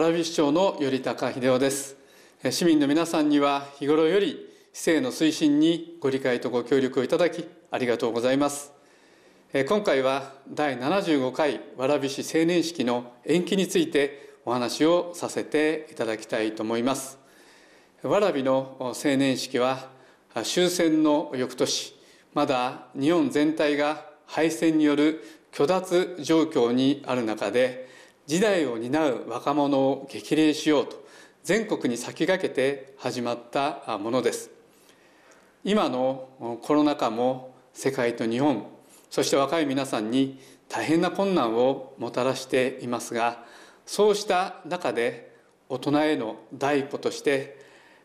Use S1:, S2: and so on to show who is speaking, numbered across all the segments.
S1: 蕨市長の頼高秀夫です市民の皆さんには日頃より市政の推進にご理解とご協力をいただきありがとうございます今回は第75回蕨市青年式の延期についてお話をさせていただきたいと思います蕨の青年式は終戦の翌年まだ日本全体が敗戦による虚脱状況にある中で時代を担う若者を激励しようと全国に先駆けて始まったものです今のコロナ禍も世界と日本そして若い皆さんに大変な困難をもたらしていますがそうした中で大人への第一歩として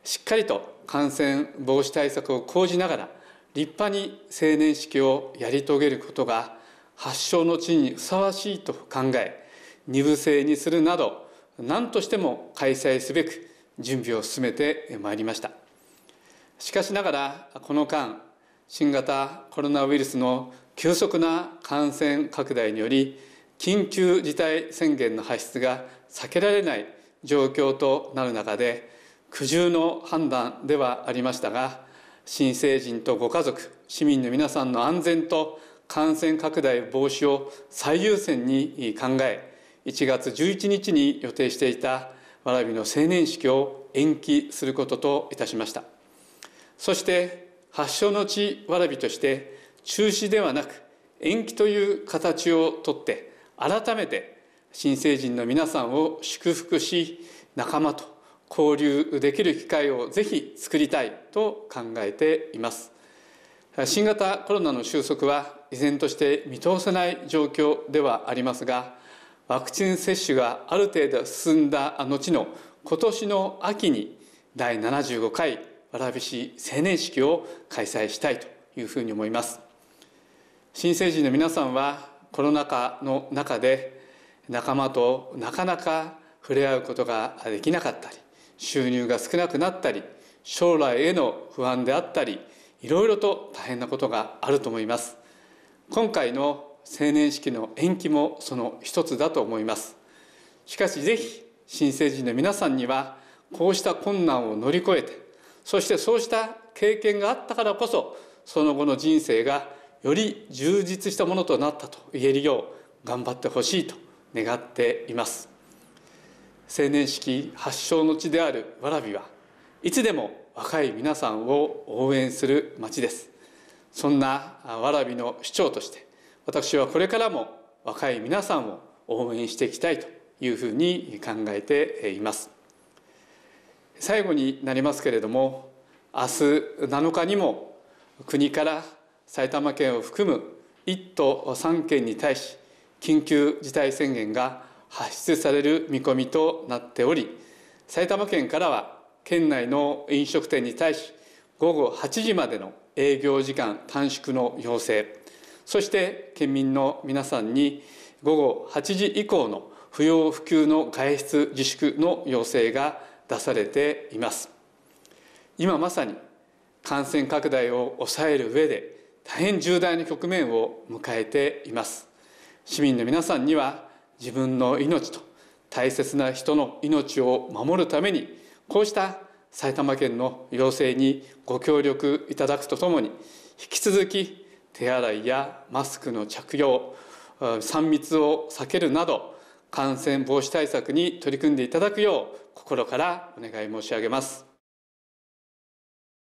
S1: しっかりと感染防止対策を講じながら立派に成年式をやり遂げることが発症の地にふさわしいと考え二部制にするなど何としても開催すべく準備を進めてまいりましたしかしながらこの間新型コロナウイルスの急速な感染拡大により緊急事態宣言の発出が避けられない状況となる中で苦渋の判断ではありましたが新成人とご家族市民の皆さんの安全と感染拡大防止を最優先に考え1月11日に予定していたわらびの成年式を延期することといたしましたそして発祥の地蕨として中止ではなく延期という形をとって改めて新成人の皆さんを祝福し仲間と交流できる機会をぜひ作りたいと考えています新型コロナの収束は依然として見通せない状況ではありますがワクチン接種がある程度進んだ後の今年の秋に第75回蕨市青年式を開催したいというふうに思います新成人の皆さんはコロナ禍の中で仲間となかなか触れ合うことができなかったり収入が少なくなったり将来への不安であったりいろいろと大変なことがあると思います今回の成年式の延期もその一つだと思いますしかしぜひ新成人の皆さんにはこうした困難を乗り越えてそしてそうした経験があったからこそその後の人生がより充実したものとなったと言えるよう頑張ってほしいと願っています成年式発祥の地である蕨はいつでも若い皆さんを応援する町ですそんな蕨の市長として私はこれからも若い皆さんを応援していきたいというふうに考えています最後になりますけれども明日7日にも国から埼玉県を含む1都3県に対し緊急事態宣言が発出される見込みとなっており埼玉県からは県内の飲食店に対し午後8時までの営業時間短縮の要請そして県民の皆さんに午後8時以降の不要不急の外出自粛の要請が出されています今まさに感染拡大を抑える上で大変重大な局面を迎えています市民の皆さんには自分の命と大切な人の命を守るためにこうした埼玉県の要請にご協力いただくとともに引き続き手洗いやマスクの着用3密を避けるなど感染防止対策に取り組んでいただくよう心からお願い申し上げます